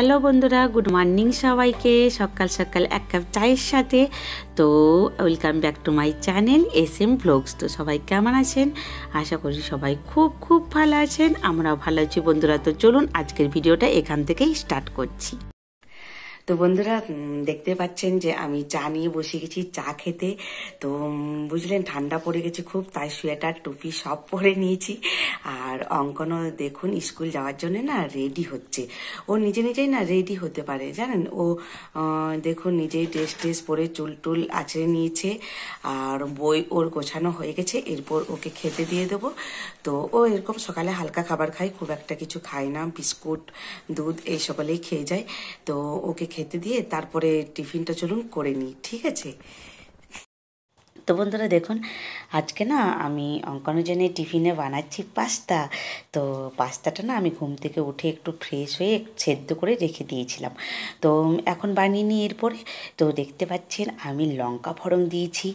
Hello বন্ধুরা good morning সবাইকে সকাল সকাল এক কাপ চায়ের সাথে তো welcome back to my channel S M blogs তো সবাই কেমন আছেন আশা করি সবাই খুব খুব ভালো আছেন আমরাও ভালো আছি বন্ধুরা তো চলুন আজকের ভিডিওটা এখান থেকেই স্টার্ট করছি তো বন্ধুরা দেখতে পাচ্ছেন যে আমি চা নিয়ে বসে গেছি চা খেতে তো বুঝলেন ঠান্ডা পড়ে গেছে খুব তাই সোয়েটার টুপি সব পরে নিয়েছি আর অঙ্কনও দেখুন স্কুল যাওয়ার জন্য না রেডি হচ্ছে ও নিজে নিজেই না রেডি হতে পারে জানেন ও দেখুন নিজেই ড্রেস ট্রেস পরে চুল টুল আঁচড়ে নিয়েছে আর বই ওর গোছানো হয়ে গেছে এরপর ওকে খেতে দিয়ে দেব তো ও এরকম সকালে হালকা খাবার খায় খুব একটা কিছু খায় না বিস্কুট দুধ এই সকলেই খেয়ে যায় তো ওকে খেতে দিয়ে তারপরে টিফিনটা চলুন করে নিই ঠিক আছে তো বন্ধুরা দেখুন আজকে না আমি অঙ্কানুজনের টিফিনে বানাচ্ছি পাস্তা তো পাস্তাটা না আমি ঘুম থেকে উঠে একটু ফ্রেশ হয়ে সেদ্ধ করে রেখে দিয়েছিলাম তো এখন বানিয়ে নিই এরপরে তো দেখতে পাচ্ছেন আমি লঙ্কা ফড়ং দিয়েছি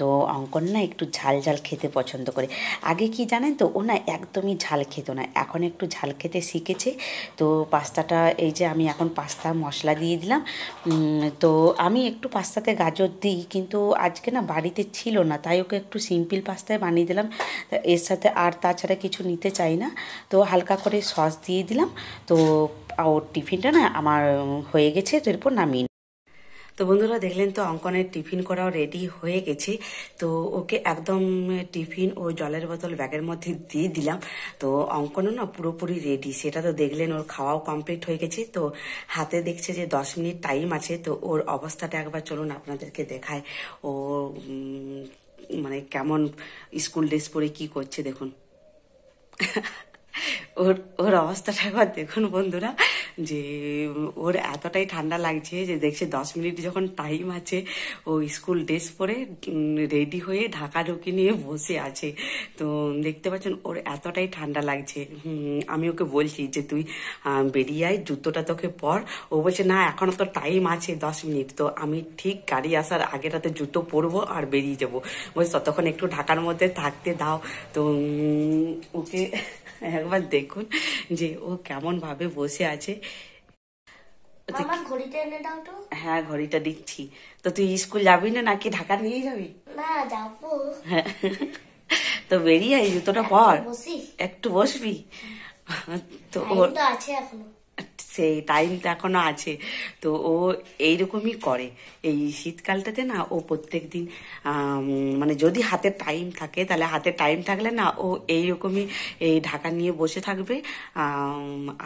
তো অঙ্কন না একটু ঝাল ঝাল খেতে পছন্দ করে আগে কি জানেন তো ও না একদমই ঝাল খেত না এখন একটু ঝাল খেতে শিখেছে তো পাস্তাটা এই যে আমি এখন পাস্তা মশলা দিয়ে দিলাম তো আমি একটু পাস্তাতে গাজর দিই কিন্তু আজকে না বাড়িতে ছিল না তাই ওকে একটু সিম্পল পাস্তায় বানিয়ে দিলাম এর সাথে আর তাছাড়া কিছু নিতে চাই না তো হালকা করে সস দিয়ে দিলাম তো ওর টিফিনটা না আমার হয়ে গেছে তো এরপর নামিয়ে তো বন্ধুরা দেখলেন তো অঙ্কনের টিফিন করাও রেডি হয়ে গেছে তো ওকে একদম টিফিন ও জলের বোতল ব্যাগের মধ্যে দিয়ে দিলাম তো অঙ্কনও না পুরোপুরি রেডি সেটা তো দেখলেন ওর খাওয়াও কমপ্লিট হয়ে গেছে তো হাতে দেখছে যে দশ মিনিট টাইম আছে তো ওর অবস্থাটা একবার চলুন আপনাদেরকে দেখায় ও মানে কেমন স্কুল ড্রেস পরে কি করছে দেখুন ওর ওর অবস্থাটা একবার দেখুন বন্ধুরা যে ওর এতটাই ঠান্ডা লাগছে যে দেখছে দশ মিনিট যখন টাইম আছে ও স্কুল ড্রেস পরে রেডি হয়ে ঢাকা ঢুকি নিয়ে বসে আছে তো দেখতে পাচ্ছেন ওর এতটাই ঠান্ডা লাগছে আমি ওকে বলছি যে তুই বেরিয়ে আয় জুতোটা তোকে পর ও বলছে না এখনো তো টাইম আছে দশ মিনিট তো আমি ঠিক গাড়ি আসার আগে রাতে জুতো পরবো আর বেরিয়ে যাবো বলছি ততক্ষণ একটু ঢাকার মধ্যে থাকতে দাও তো ওকে একবার দেখুন যে ও কেমন ভাবে বসে আছে আমার ঘড়িটা এনে দাও তো হ্যাঁ ঘড়িটা দিচ্ছি তো তুই স্কুল যাবি না নাকি ঢাকা নিয়ে যাবি না যাবো হ্যাঁ। তো বেরিয়ে আয় জুতোটা পর একটু বসবি হ্যাঁ, তো আছে এখনো সেই টাইমটা এখনও আছে তো ও এইরকমই করে এই শীতকালটাতে না ও প্রত্যেক দিন মানে যদি হাতে টাইম থাকে তাহলে হাতে টাইম থাকলে না ও এইরকমই এই ঢাকা নিয়ে বসে থাকবে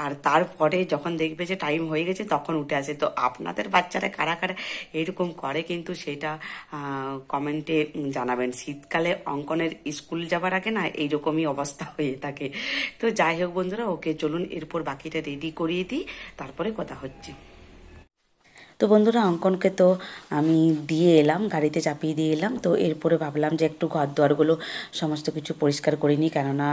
আর তারপরে যখন দেখবে যে টাইম হয়ে গেছে তখন উঠে আসে তো আপনাদের বাচ্চারা কারা কারা এইরকম করে কিন্তু সেটা কমেন্টে জানাবেন শীতকালে অঙ্কনের স্কুল যাবার আগে না এইরকমই অবস্থা হয়ে থাকে তো যাই হোক বন্ধুরা ওকে চলুন এরপর বাকিটা রেডি করিয়ে দিই তারপরে কথা হচ্ছে তো বন্ধুরা অঙ্কনকে তো আমি দিয়ে এলাম গাড়িতে চাপিয়ে দিয়ে এলাম তো এরপরে ভাবলাম যে একটু ঘর দোয়ারগুলো সমস্ত কিছু পরিষ্কার করে নিই কেননা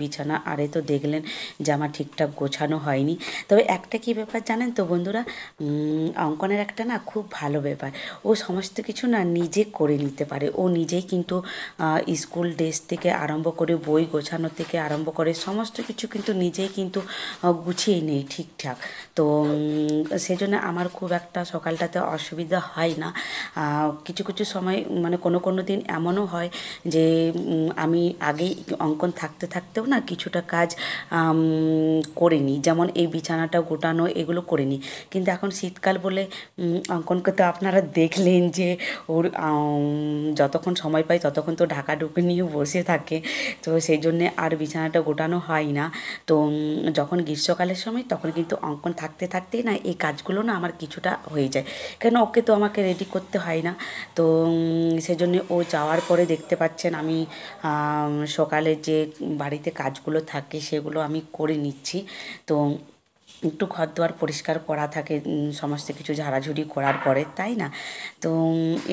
বিছানা আরে তো দেখলেন যে আমার ঠিকঠাক গোছানো হয়নি তবে একটা কি ব্যাপার জানেন তো বন্ধুরা অঙ্কনের একটা না খুব ভালো ব্যাপার ও সমস্ত কিছু না নিজে করে নিতে পারে ও নিজেই কিন্তু স্কুল ড্রেস থেকে আরম্ভ করে বই গোছানো থেকে আরম্ভ করে সমস্ত কিছু কিন্তু নিজেই কিন্তু গুছিয়ে নেই ঠিকঠাক তো সেজন্য আমার খুব একটা সকালটাতে অসুবিধা হয় না কিছু কিছু সময় মানে কোনো কোনো দিন এমনও হয় যে আমি আগেই অঙ্কন থাকতে থাকতেও না কিছুটা কাজ করে নিই যেমন এই বিছানাটা গোটানো এগুলো করে নিই কিন্তু এখন শীতকাল বলে অঙ্কনকে তো আপনারা দেখলেন যে ওর যতক্ষণ সময় পাই ততক্ষণ তো ঢাকা ঢুকে নিয়ে বসে থাকে তো সেই জন্যে আর বিছানাটা গোটানো হয় না তো যখন গ্রীষ্মকালের সময় তখন কিন্তু অঙ্কন থাকতে থাকতেই না এই কাজগুলো না আমার কিছুটা হয়ে যায় কেন ওকে তো আমাকে রেডি করতে হয় না তো সেজন্য ও যাওয়ার পরে দেখতে পাচ্ছেন আমি সকালে যে বাড়িতে কাজগুলো থাকে সেগুলো আমি করে নিচ্ছি তো একটু ঘর দোয়ার পরিষ্কার করা থাকে সমস্ত কিছু ঝাড়াঝুড়ি করার পরে তাই না তো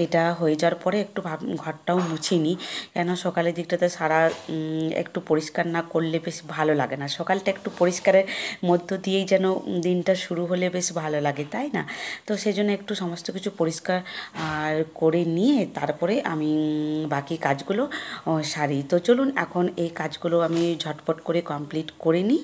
এটা হয়ে যাওয়ার পরে একটু ভাব ঘরটাও মুছে নিই কেন সকালের দিকটাতে সারা একটু পরিষ্কার না করলে বেশ ভালো লাগে না সকালটা একটু পরিষ্কারের মধ্য দিয়েই যেন দিনটা শুরু হলে বেশ ভালো লাগে তাই না তো সেজন্য একটু সমস্ত কিছু পরিষ্কার করে নিয়ে তারপরে আমি বাকি কাজগুলো সারি তো চলুন এখন এই কাজগুলো আমি ঝটপট করে কমপ্লিট করে নিই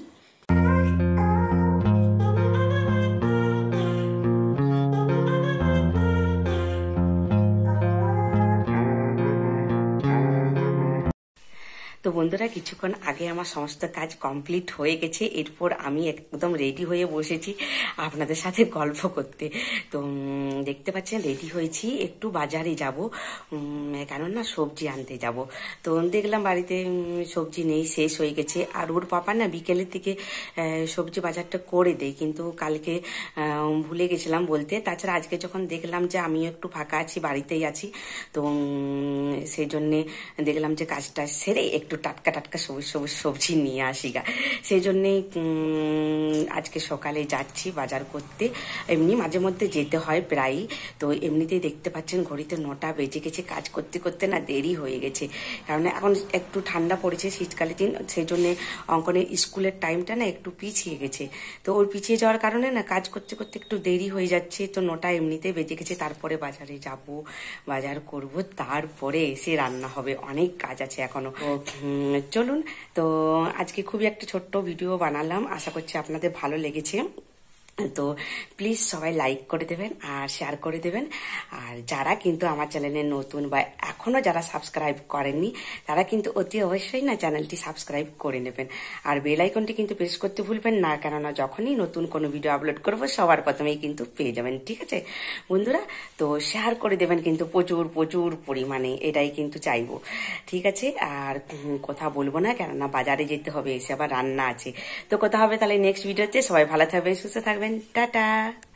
তো বন্ধুরা কিছুক্ষণ আগে আমার সমস্ত কাজ কমপ্লিট হয়ে গেছে এরপর আমি একদম রেডি হয়ে বসেছি আপনাদের সাথে গল্প করতে তো দেখতে পাচ্ছেন রেডি হয়েছি একটু বাজারে যাব কেননা সবজি আনতে যাব তো দেখলাম বাড়িতে সবজি নেই শেষ হয়ে গেছে আর ওর পাপা না বিকেলের থেকে সবজি বাজারটা করে দেয় কিন্তু কালকে ভুলে গেছিলাম বলতে তাছাড়া আজকে যখন দেখলাম যে আমিও একটু ফাঁকা আছি বাড়িতেই আছি তো সেই জন্যে দেখলাম যে কাজটা সেরে একটু টাটকা টাটকা সবুজ সবুজ সবজি নিয়ে আসি গা সেই জন্যেই আজকে সকালে যাচ্ছি বাজার করতে এমনি মাঝে মধ্যে যেতে হয় প্রায়ই তো এমনিতেই দেখতে পাচ্ছেন ঘড়িতে নটা বেজে গেছে কাজ করতে করতে না দেরি হয়ে গেছে কারণ এখন একটু ঠান্ডা পড়েছে শীতকালে দিন সেই জন্যে অঙ্কনের স্কুলের টাইমটা না একটু পিছিয়ে গেছে তো ওর পিছিয়ে যাওয়ার কারণে না কাজ করতে করতে একটু দেরি হয়ে যাচ্ছে তো নটা এমনিতে বেজে গেছে তারপরে বাজারে যাব বাজার করব তারপরে এসে রান্না হবে অনেক কাজ আছে এখনও চলুন তো আজকে খুবই একটা ছোট্ট ভিডিও বানালাম আশা করছি আপনাদের ভালো লেগেছে তো প্লিজ সবাই লাইক করে দেবেন আর শেয়ার করে দেবেন আর যারা কিন্তু আমার চ্যানেলে নতুন বা এখনও যারা সাবস্ক্রাইব করেননি তারা কিন্তু অতি অবশ্যই না চ্যানেলটি সাবস্ক্রাইব করে নেবেন আর বেল আইকনটি কিন্তু প্রেস করতে ভুলবেন না কেননা যখনই নতুন কোনো ভিডিও আপলোড করব সবার প্রথমেই কিন্তু পেয়ে যাবেন ঠিক আছে বন্ধুরা তো শেয়ার করে দেবেন কিন্তু প্রচুর প্রচুর পরিমাণে এটাই কিন্তু চাইবো ঠিক আছে আর কথা বলবো না কেননা বাজারে যেতে হবে এসে আবার রান্না আছে তো কথা হবে তাহলে নেক্সট ভিডিওতে সবাই ভালো থাকবেন সুস্থ থাকবেন went, ta da!